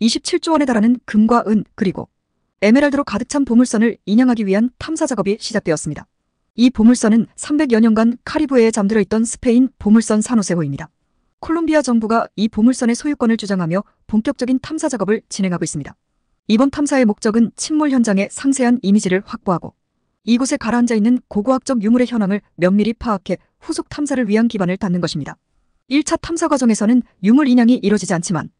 27조 원에 달하는 금과 은 그리고 에메랄드로 가득 찬 보물선을 인양하기 위한 탐사 작업이 시작되었습니다. 이 보물선은 300여 년간 카리브해에 잠들어 있던 스페인 보물선 산호세호입니다. 콜롬비아 정부가 이 보물선의 소유권을 주장하며 본격적인 탐사 작업을 진행하고 있습니다. 이번 탐사의 목적은 침몰 현장의 상세한 이미지를 확보하고 이곳에 가라앉아 있는 고고학적 유물의 현황을 면밀히 파악해 후속 탐사를 위한 기반을 닫는 것입니다. 1차 탐사 과정에서는 유물 인양이 이뤄지지 않지만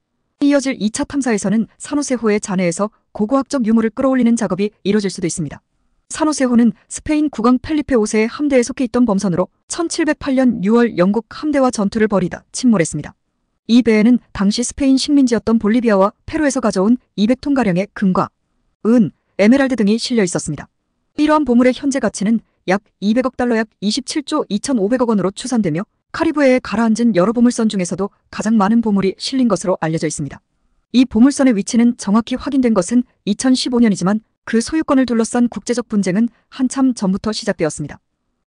이어질 2차 탐사에서는 산호세호의 잔해에서 고고학적 유물을 끌어올리는 작업이 이뤄질 수도 있습니다. 산호세호는 스페인 국왕 펠리페 5세의 함대에 속해 있던 범선으로 1708년 6월 영국 함대와 전투를 벌이다 침몰했습니다. 이 배에는 당시 스페인 식민지였던 볼리비아와 페루에서 가져온 200톤가량의 금과 은, 에메랄드 등이 실려 있었습니다. 이러한 보물의 현재 가치는 약 200억 달러 약 27조 2,500억 원으로 추산되며 카리브해에 가라앉은 여러 보물선 중에서도 가장 많은 보물이 실린 것으로 알려져 있습니다. 이 보물선의 위치는 정확히 확인된 것은 2015년이지만 그 소유권을 둘러싼 국제적 분쟁은 한참 전부터 시작되었습니다.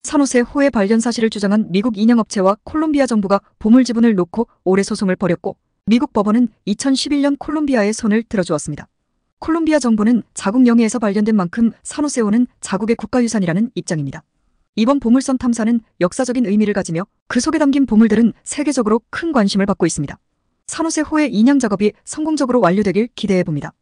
산호세 호의 발견 사실을 주장한 미국 인형업체와 콜롬비아 정부가 보물 지분을 놓고 오래 소송을 벌였고 미국 법원은 2011년 콜롬비아의 손을 들어주었습니다. 콜롬비아 정부는 자국 영해에서 발견된 만큼 산호세호는 자국의 국가유산이라는 입장입니다. 이번 보물섬 탐사는 역사적인 의미를 가지며 그 속에 담긴 보물들은 세계적으로 큰 관심을 받고 있습니다. 산호세 호의 인양 작업이 성공적으로 완료되길 기대해봅니다.